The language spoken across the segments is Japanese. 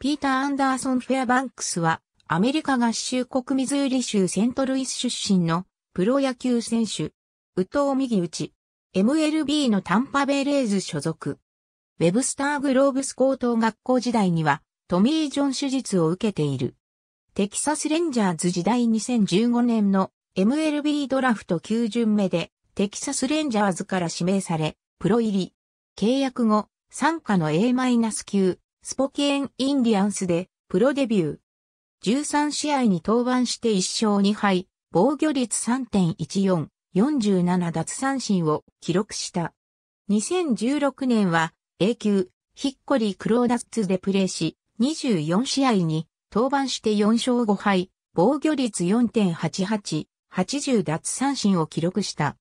ピーター・アンダーソン・フェアバンクスは、アメリカ合衆国ミズーリ州セントルイス出身のプロ野球選手。宇藤右打 MLB のタンパベレーズ所属。ウェブスターグローブス高等学校時代には、トミー・ジョン手術を受けている。テキサス・レンジャーズ時代2015年の MLB ドラフト9巡目で、テキサス・レンジャーズから指名され、プロ入り。契約後、参加の A- 9スポケーンインディアンスでプロデビュー。13試合に登板して1勝2敗、防御率3.14、47奪三振を記録した。2016年は A 級、ヒッコリー・クローダッツでプレーし、24試合に登板して4勝5敗、防御率4.88、80奪三振を記録した。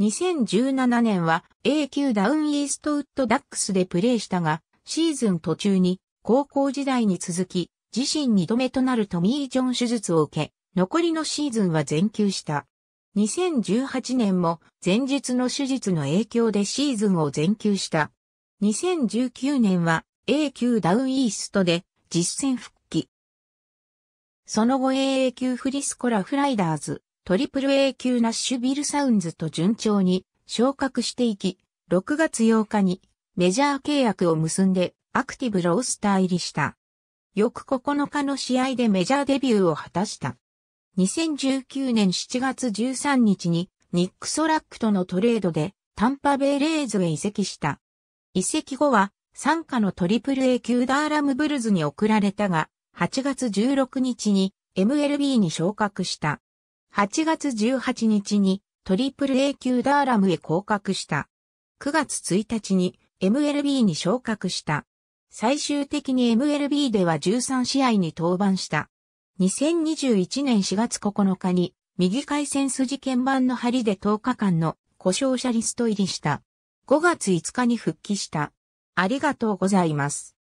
2017年は A 級ダウンイーストウッドダックスでプレーしたが、シーズン途中に高校時代に続き、自身2度目となるトミー・ジョン手術を受け、残りのシーズンは全休した。2018年も前日の手術の影響でシーズンを全休した。2019年は A 級ダウンイーストで実戦復帰。その後 AA 級フリスコラフライダーズ、トリプル A 級ナッシュビルサウンズと順調に昇格していき、6月8日にメジャー契約を結んでアクティブロースター入りした。翌9日の試合でメジャーデビューを果たした。2019年7月13日にニック・ソラックとのトレードでタンパベイレーズへ移籍した。移籍後は参加のトリプル A 級ダーラムブルズに送られたが、8月16日に MLB に昇格した。8月18日にトリプル A 級ダーラムへ降格した。9月1日に MLB に昇格した。最終的に MLB では13試合に登板した。2021年4月9日に右回線筋鍵盤の針で10日間の故障者リスト入りした。5月5日に復帰した。ありがとうございます。